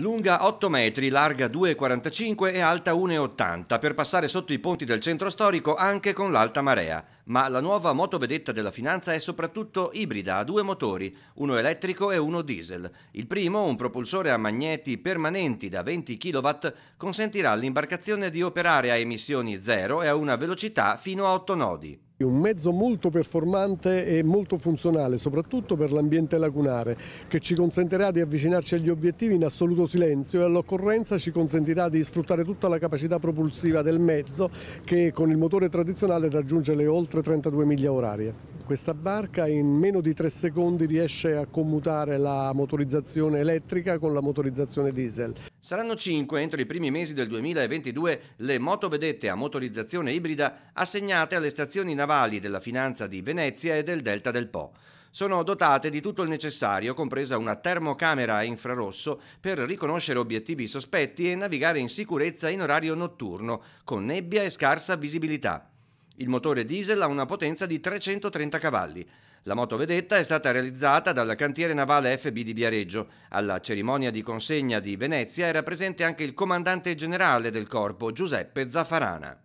lunga 8 metri, larga 2,45 e alta 1,80 per passare sotto i ponti del centro storico anche con l'alta marea. Ma la nuova motovedetta della finanza è soprattutto ibrida a due motori, uno elettrico e uno diesel. Il primo, un propulsore a magneti permanenti da 20 kW, consentirà all'imbarcazione di operare a emissioni zero e a una velocità fino a 8 nodi. Un mezzo molto performante e molto funzionale, soprattutto per l'ambiente lacunare, che ci consentirà di avvicinarci agli obiettivi in assoluto silenzio e all'occorrenza ci consentirà di sfruttare tutta la capacità propulsiva del mezzo che con il motore tradizionale raggiunge le oltre 32 miglia orarie questa barca in meno di tre secondi riesce a commutare la motorizzazione elettrica con la motorizzazione diesel. Saranno cinque entro i primi mesi del 2022 le motovedette a motorizzazione ibrida assegnate alle stazioni navali della Finanza di Venezia e del Delta del Po sono dotate di tutto il necessario, compresa una termocamera a infrarosso, per riconoscere obiettivi sospetti e navigare in sicurezza in orario notturno, con nebbia e scarsa visibilità. Il motore diesel ha una potenza di 330 cavalli. La motovedetta è stata realizzata dal cantiere navale FB di Viareggio. Alla cerimonia di consegna di Venezia era presente anche il comandante generale del corpo, Giuseppe Zaffarana.